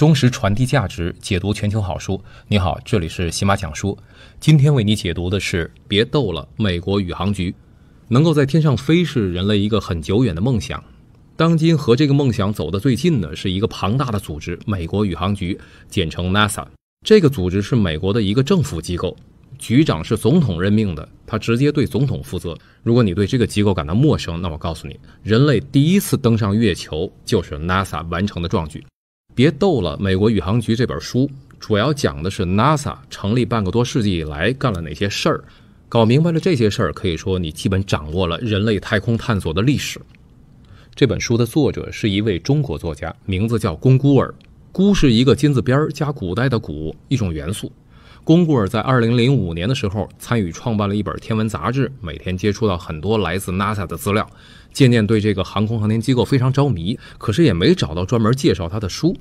忠实传递价值，解读全球好书。你好，这里是喜马讲书。今天为你解读的是《别逗了，美国宇航局》。能够在天上飞是人类一个很久远的梦想。当今和这个梦想走得最近的是一个庞大的组织——美国宇航局，简称 NASA。这个组织是美国的一个政府机构，局长是总统任命的，他直接对总统负责。如果你对这个机构感到陌生，那我告诉你，人类第一次登上月球就是 NASA 完成的壮举。别逗了，美国宇航局这本书主要讲的是 NASA 成立半个多世纪以来干了哪些事儿。搞明白了这些事儿，可以说你基本掌握了人类太空探索的历史。这本书的作者是一位中国作家，名字叫龚孤儿。孤是一个金字边加古代的古，一种元素。龚古尔在二零零五年的时候参与创办了一本天文杂志，每天接触到很多来自 NASA 的资料，渐渐对这个航空航天机构非常着迷。可是也没找到专门介绍他的书，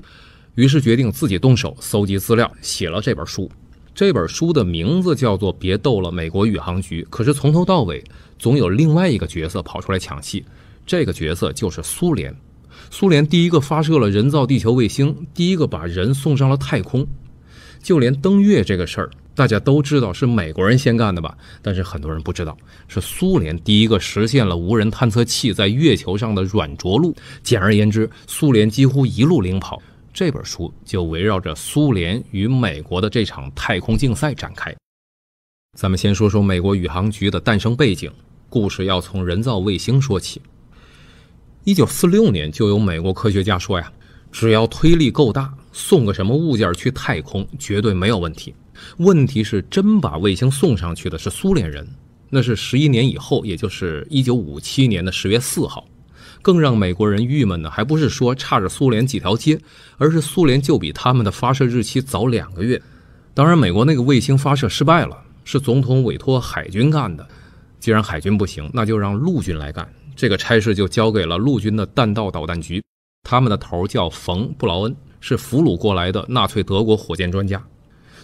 于是决定自己动手搜集资料，写了这本书。这本书的名字叫做《别逗了，美国宇航局》。可是从头到尾总有另外一个角色跑出来抢戏，这个角色就是苏联。苏联第一个发射了人造地球卫星，第一个把人送上了太空。就连登月这个事儿，大家都知道是美国人先干的吧？但是很多人不知道，是苏联第一个实现了无人探测器在月球上的软着陆。简而言之，苏联几乎一路领跑。这本书就围绕着苏联与美国的这场太空竞赛展开。咱们先说说美国宇航局的诞生背景。故事要从人造卫星说起。一九四六年，就有美国科学家说呀，只要推力够大。送个什么物件去太空绝对没有问题。问题是真把卫星送上去的是苏联人，那是十一年以后，也就是一九五七年的十月四号。更让美国人郁闷的，还不是说差着苏联几条街，而是苏联就比他们的发射日期早两个月。当然，美国那个卫星发射失败了，是总统委托海军干的。既然海军不行，那就让陆军来干。这个差事就交给了陆军的弹道导弹局，他们的头叫冯布劳恩。是俘虏过来的纳粹德国火箭专家，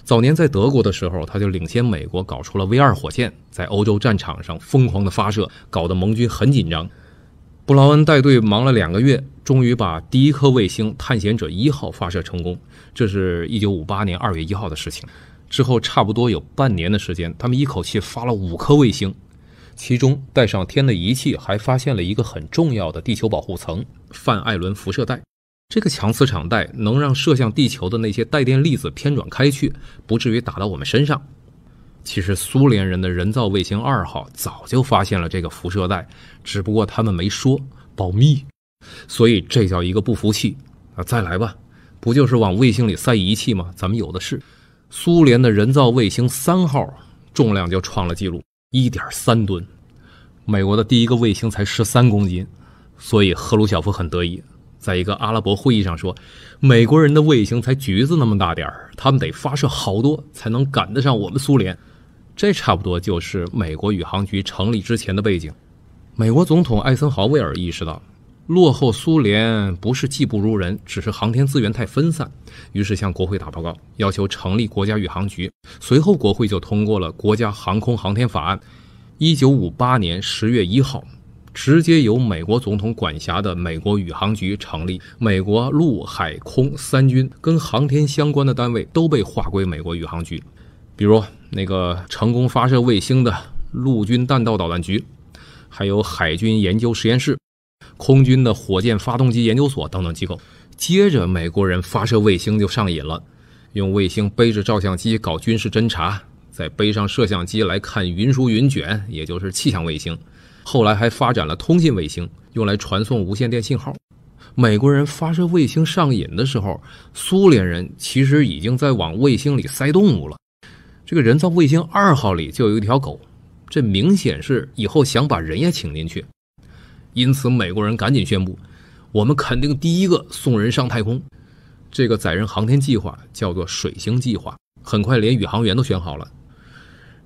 早年在德国的时候，他就领先美国搞出了 V 二火箭，在欧洲战场上疯狂的发射，搞得盟军很紧张。布劳恩带队忙了两个月，终于把第一颗卫星“探险者一号”发射成功，这是一九五八年二月一号的事情。之后差不多有半年的时间，他们一口气发了五颗卫星，其中带上天的仪器还发现了一个很重要的地球保护层——范艾伦辐射带。这个强磁场带能让射向地球的那些带电粒子偏转开去，不至于打到我们身上。其实苏联人的人造卫星二号早就发现了这个辐射带，只不过他们没说，保密。所以这叫一个不服气啊！再来吧，不就是往卫星里塞仪器吗？咱们有的是。苏联的人造卫星三号重量就创了纪录，一点三吨。美国的第一个卫星才十三公斤，所以赫鲁晓夫很得意。在一个阿拉伯会议上说，美国人的卫星才橘子那么大点儿，他们得发射好多才能赶得上我们苏联。这差不多就是美国宇航局成立之前的背景。美国总统艾森豪威尔意识到落后苏联不是技不如人，只是航天资源太分散，于是向国会打报告，要求成立国家宇航局。随后国会就通过了国家航空航天法案。一九五八年十月一号。直接由美国总统管辖的美国宇航局成立，美国陆海空三军跟航天相关的单位都被划归美国宇航局，比如那个成功发射卫星的陆军弹道导弹局，还有海军研究实验室、空军的火箭发动机研究所等等机构。接着，美国人发射卫星就上瘾了，用卫星背着照相机搞军事侦察，再背上摄像机来看云舒云卷，也就是气象卫星。后来还发展了通信卫星，用来传送无线电信号。美国人发射卫星上瘾的时候，苏联人其实已经在往卫星里塞动物了。这个人造卫星二号里就有一条狗，这明显是以后想把人也请进去。因此，美国人赶紧宣布，我们肯定第一个送人上太空。这个载人航天计划叫做水星计划，很快连宇航员都选好了。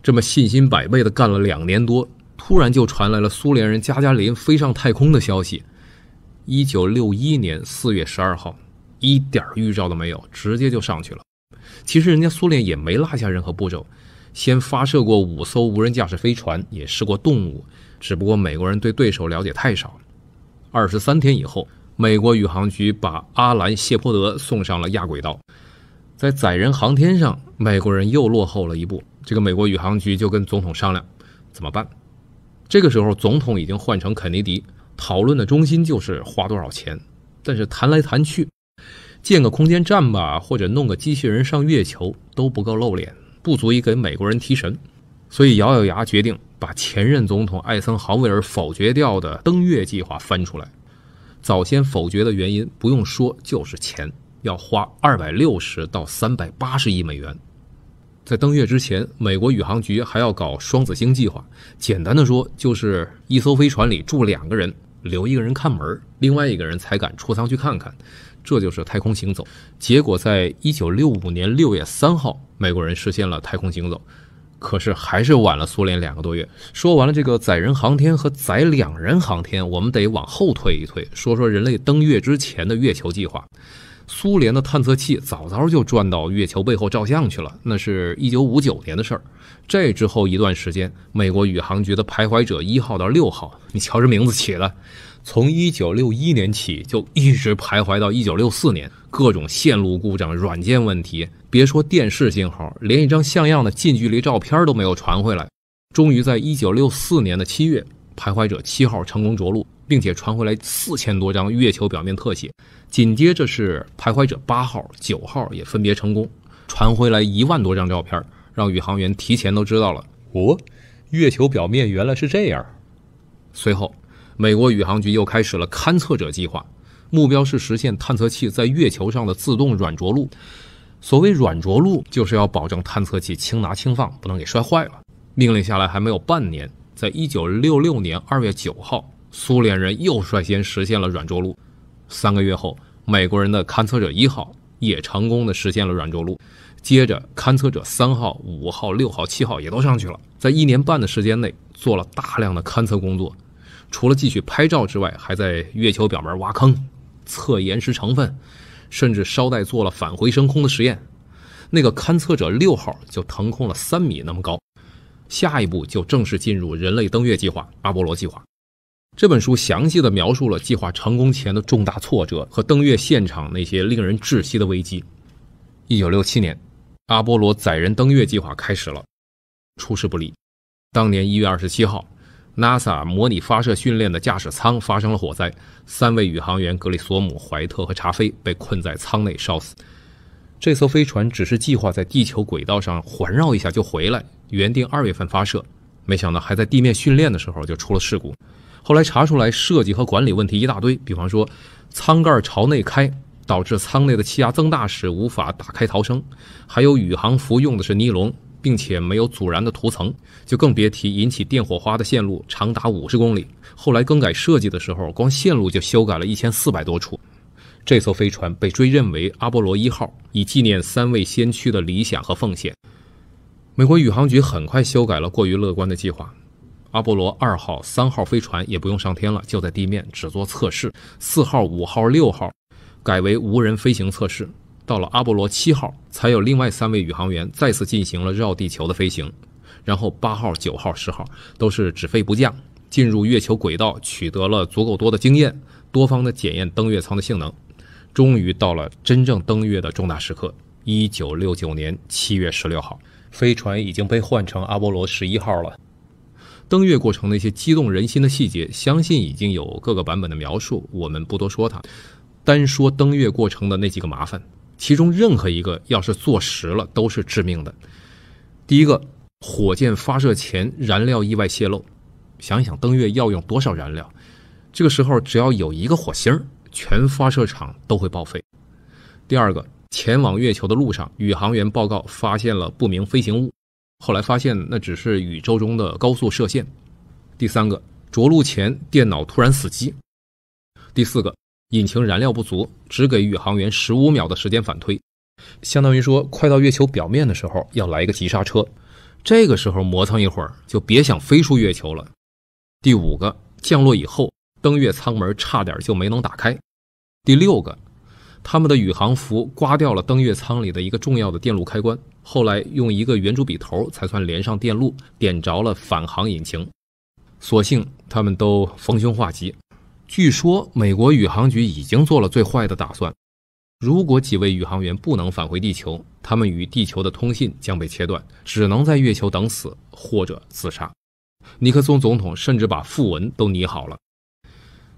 这么信心百倍的干了两年多。突然就传来了苏联人加加林飞上太空的消息。一九六一年四月十二号，一点预兆都没有，直接就上去了。其实人家苏联也没落下任何步骤，先发射过五艘无人驾驶飞船，也试过动物。只不过美国人对对手了解太少二十三天以后，美国宇航局把阿兰·谢泼德送上了亚轨道。在载人航天上，美国人又落后了一步。这个美国宇航局就跟总统商量，怎么办？这个时候，总统已经换成肯尼迪，讨论的中心就是花多少钱。但是谈来谈去，建个空间站吧，或者弄个机器人上月球都不够露脸，不足以给美国人提神。所以咬咬牙，决定把前任总统艾森豪威尔否决掉的登月计划翻出来。早先否决的原因不用说，就是钱，要花二百六十到三百八十亿美元。在登月之前，美国宇航局还要搞双子星计划。简单的说，就是一艘飞船里住两个人，留一个人看门，另外一个人才敢出舱去看看。这就是太空行走。结果，在一九六五年六月三号，美国人实现了太空行走，可是还是晚了苏联两个多月。说完了这个载人航天和载两人航天，我们得往后退一退，说说人类登月之前的月球计划。苏联的探测器早早就转到月球背后照相去了，那是一九五九年的事儿。这之后一段时间，美国宇航局的徘徊者一号到六号，你瞧这名字起的，从一九六一年起就一直徘徊到一九六四年，各种线路故障、软件问题，别说电视信号，连一张像样的近距离照片都没有传回来。终于在一九六四年的七月，徘徊者七号成功着陆，并且传回来四千多张月球表面特写。紧接着是徘徊者八号、九号也分别成功传回来一万多张照片，让宇航员提前都知道了哦，月球表面原来是这样。随后，美国宇航局又开始了勘测者计划，目标是实现探测器在月球上的自动软着陆。所谓软着陆，就是要保证探测器轻拿轻放，不能给摔坏了。命令下来还没有半年，在一九六六年二月九号，苏联人又率先实现了软着陆。三个月后，美国人的勘测者一号也成功的实现了软着陆。接着，勘测者三号、五号、六号、七号也都上去了，在一年半的时间内做了大量的勘测工作。除了继续拍照之外，还在月球表面挖坑、测岩石成分，甚至捎带做了返回升空的实验。那个勘测者六号就腾空了三米那么高。下一步就正式进入人类登月计划——阿波罗计划。这本书详细地描述了计划成功前的重大挫折和登月现场那些令人窒息的危机。1967年，阿波罗载人登月计划开始了，出师不利。当年1月27号，NASA 模拟发射训练的驾驶舱发生了火灾，三位宇航员格里索姆、怀特和查菲被困在舱内烧死。这艘飞船只是计划在地球轨道上环绕一下就回来，原定二月份发射，没想到还在地面训练的时候就出了事故。后来查出来设计和管理问题一大堆，比方说舱盖朝内开，导致舱内的气压增大时无法打开逃生；还有宇航服用的是尼龙，并且没有阻燃的涂层，就更别提引起电火花的线路长达五十公里。后来更改设计的时候，光线路就修改了一千四百多处。这艘飞船被追认为阿波罗一号，以纪念三位先驱的理想和奉献。美国宇航局很快修改了过于乐观的计划。阿波罗二号、三号飞船也不用上天了，就在地面只做测试。四号、五号、六号改为无人飞行测试。到了阿波罗七号，才有另外三位宇航员再次进行了绕地球的飞行。然后八号、九号、十号都是只飞不降，进入月球轨道，取得了足够多的经验，多方的检验登月舱的性能。终于到了真正登月的重大时刻，一九六九年七月十六号，飞船已经被换成阿波罗十一号了。登月过程那些激动人心的细节，相信已经有各个版本的描述，我们不多说它。单说登月过程的那几个麻烦，其中任何一个要是坐实了，都是致命的。第一个，火箭发射前燃料意外泄漏，想一想登月要用多少燃料，这个时候只要有一个火星儿，全发射场都会报废。第二个，前往月球的路上，宇航员报告发现了不明飞行物。后来发现那只是宇宙中的高速射线。第三个，着陆前电脑突然死机。第四个，引擎燃料不足，只给宇航员十五秒的时间反推，相当于说快到月球表面的时候要来一个急刹车。这个时候磨蹭一会儿，就别想飞出月球了。第五个，降落以后登月舱门差点就没能打开。第六个。他们的宇航服刮掉了登月舱里的一个重要的电路开关，后来用一个圆珠笔头才算连上电路，点着了返航引擎。所幸他们都逢凶化吉。据说美国宇航局已经做了最坏的打算：如果几位宇航员不能返回地球，他们与地球的通信将被切断，只能在月球等死或者自杀。尼克松总统甚至把讣文都拟好了。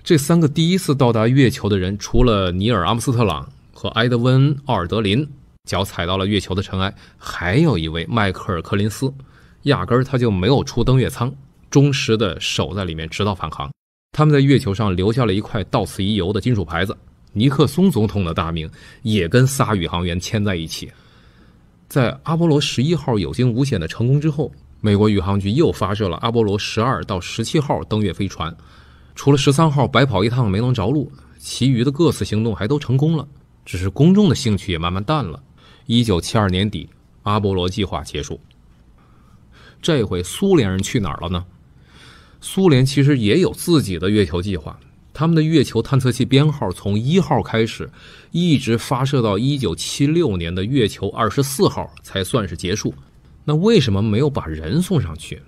这三个第一次到达月球的人，除了尼尔·阿姆斯特朗和埃德温·奥尔德林脚踩到了月球的尘埃，还有一位迈克尔·柯林斯，压根儿他就没有出登月舱，忠实的守在里面直到返航。他们在月球上留下了一块“到此一游”的金属牌子，尼克松总统的大名也跟仨宇航员签在一起。在阿波罗十一号有惊无险的成功之后，美国宇航局又发射了阿波罗十二到十七号登月飞船。除了十三号白跑一趟没能着陆，其余的各次行动还都成功了，只是公众的兴趣也慢慢淡了。一九七二年底，阿波罗计划结束。这回苏联人去哪儿了呢？苏联其实也有自己的月球计划，他们的月球探测器编号从一号开始，一直发射到一九七六年的月球二十四号才算是结束。那为什么没有把人送上去？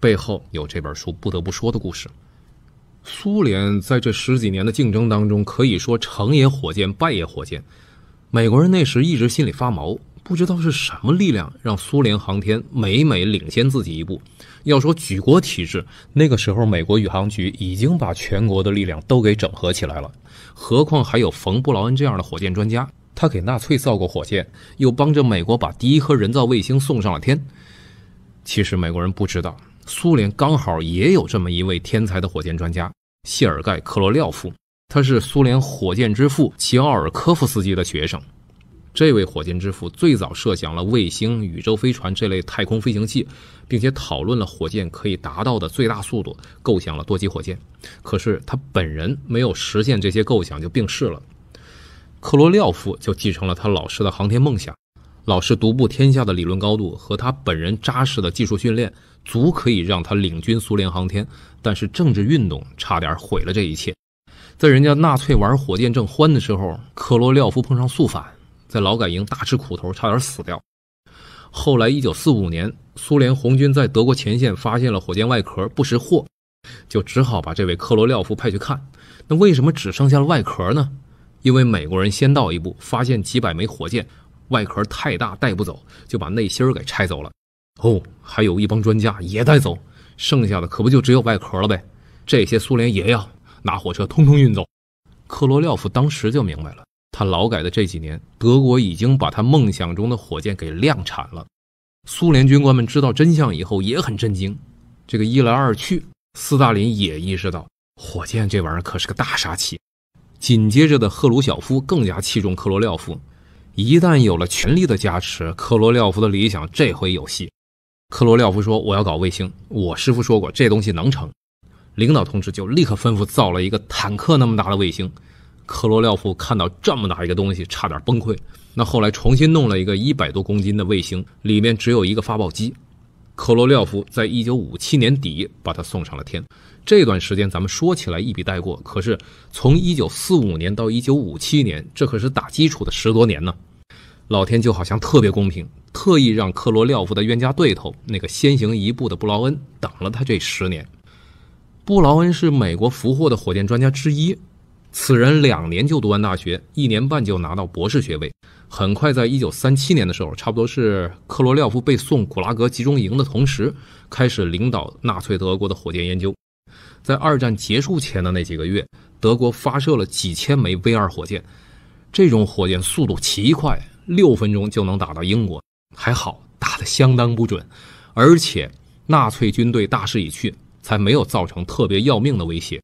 背后有这本书不得不说的故事。苏联在这十几年的竞争当中，可以说成也火箭，败也火箭。美国人那时一直心里发毛，不知道是什么力量让苏联航天每每领先自己一步。要说举国体制，那个时候美国宇航局已经把全国的力量都给整合起来了，何况还有冯·布劳恩这样的火箭专家，他给纳粹造过火箭，又帮着美国把第一颗人造卫星送上了天。其实美国人不知道。苏联刚好也有这么一位天才的火箭专家，谢尔盖·克罗廖夫，他是苏联火箭之父齐奥尔科夫斯基的学生。这位火箭之父最早设想了卫星、宇宙飞船这类太空飞行器，并且讨论了火箭可以达到的最大速度，构想了多级火箭。可是他本人没有实现这些构想就病逝了。克罗廖夫就继承了他老师的航天梦想。老师独步天下的理论高度和他本人扎实的技术训练，足可以让他领军苏联航天。但是政治运动差点毁了这一切。在人家纳粹玩火箭正欢的时候，科罗廖夫碰上肃反，在劳改营大吃苦头，差点死掉。后来，一九四五年，苏联红军在德国前线发现了火箭外壳，不识货，就只好把这位科罗廖夫派去看。那为什么只剩下了外壳呢？因为美国人先到一步，发现几百枚火箭。外壳太大带不走，就把内芯给拆走了。哦，还有一帮专家也带走，剩下的可不就只有外壳了呗？这些苏联爷呀，拿火车通通运走。克罗廖夫当时就明白了，他劳改的这几年，德国已经把他梦想中的火箭给量产了。苏联军官们知道真相以后也很震惊。这个一来二去，斯大林也意识到火箭这玩意儿可是个大杀器。紧接着的赫鲁晓夫更加器重克罗廖夫。一旦有了权力的加持，科罗廖夫的理想这回有戏。科罗廖夫说：“我要搞卫星，我师傅说过这东西能成。”领导同志就立刻吩咐造了一个坦克那么大的卫星。科罗廖夫看到这么大一个东西，差点崩溃。那后来重新弄了一个一百多公斤的卫星，里面只有一个发报机。克罗廖夫在一九五七年底把他送上了天。这段时间咱们说起来一笔带过，可是从一九四五年到一九五七年，这可是打基础的十多年呢。老天就好像特别公平，特意让克罗廖夫的冤家对头那个先行一步的布劳恩等了他这十年。布劳恩是美国俘获的火箭专家之一，此人两年就读完大学，一年半就拿到博士学位。很快，在一九三七年的时候，差不多是克罗廖夫被送古拉格集中营的同时，开始领导纳粹德国的火箭研究。在二战结束前的那几个月，德国发射了几千枚 V 二火箭。这种火箭速度奇快，六分钟就能打到英国。还好打得相当不准，而且纳粹军队大势已去，才没有造成特别要命的威胁。